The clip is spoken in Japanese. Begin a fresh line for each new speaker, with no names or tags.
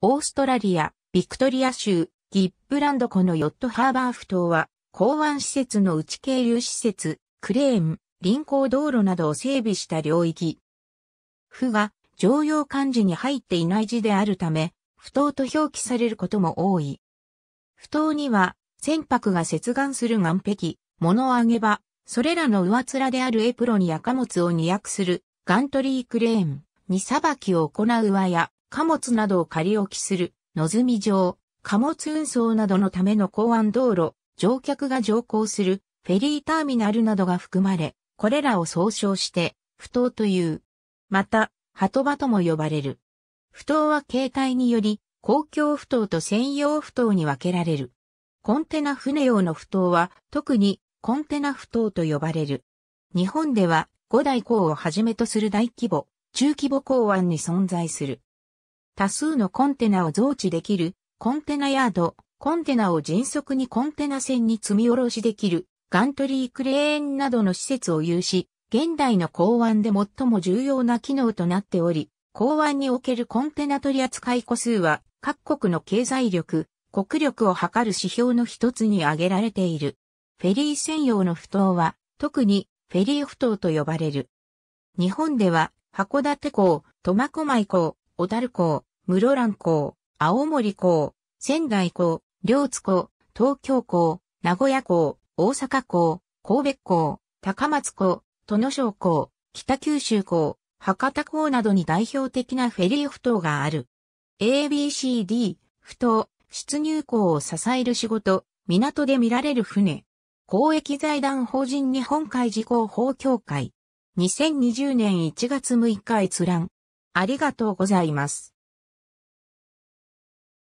オーストラリア、ビクトリア
州、ギップランド湖のヨットハーバーフ島は、港湾施設の内経由施設、クレーン、臨港道路などを整備した領域。府が常用漢字に入っていない字であるため、不頭と表記されることも多い。不頭には、船舶が接岸する岸壁、物をあげ場、それらの上面であるエプロンや貨物を荷役する、ガントリークレーン、に裁きを行う輪や、貨物などを仮置きする、のずみ場、貨物運送などのための港湾道路、乗客が乗降する、フェリーターミナルなどが含まれ、これらを総称して、不当という。また、鳩場とも呼ばれる。不当は形態により、公共不当と専用不当に分けられる。コンテナ船用の不当は、特にコンテナ不当と呼ばれる。日本では、五大港をはじめとする大規模、中規模港湾に存在する。多数のコンテナを増置できる、コンテナヤード、コンテナを迅速にコンテナ船に積み下ろしできる、ガントリークレーンなどの施設を有し、現代の港湾で最も重要な機能となっており、港湾におけるコンテナ取扱い個数は、各国の経済力、国力を測る指標の一つに挙げられている。フェリー専用の埠頭は、特にフェリー埠頭と呼ばれる。日本では、函館港、苫小牧港、小樽港、室蘭港、青森港、仙台港、両津港、東京港、名古屋港、大阪港、神戸港、高松港、都野省港、北九州港、博多港などに代表的なフェリー埠頭がある。ABCD、埠頭、出入港を支える仕事、港で見られる船。公益財団法人日本海事項法協会。2020年1月6日閲覧。
ありがとうございます。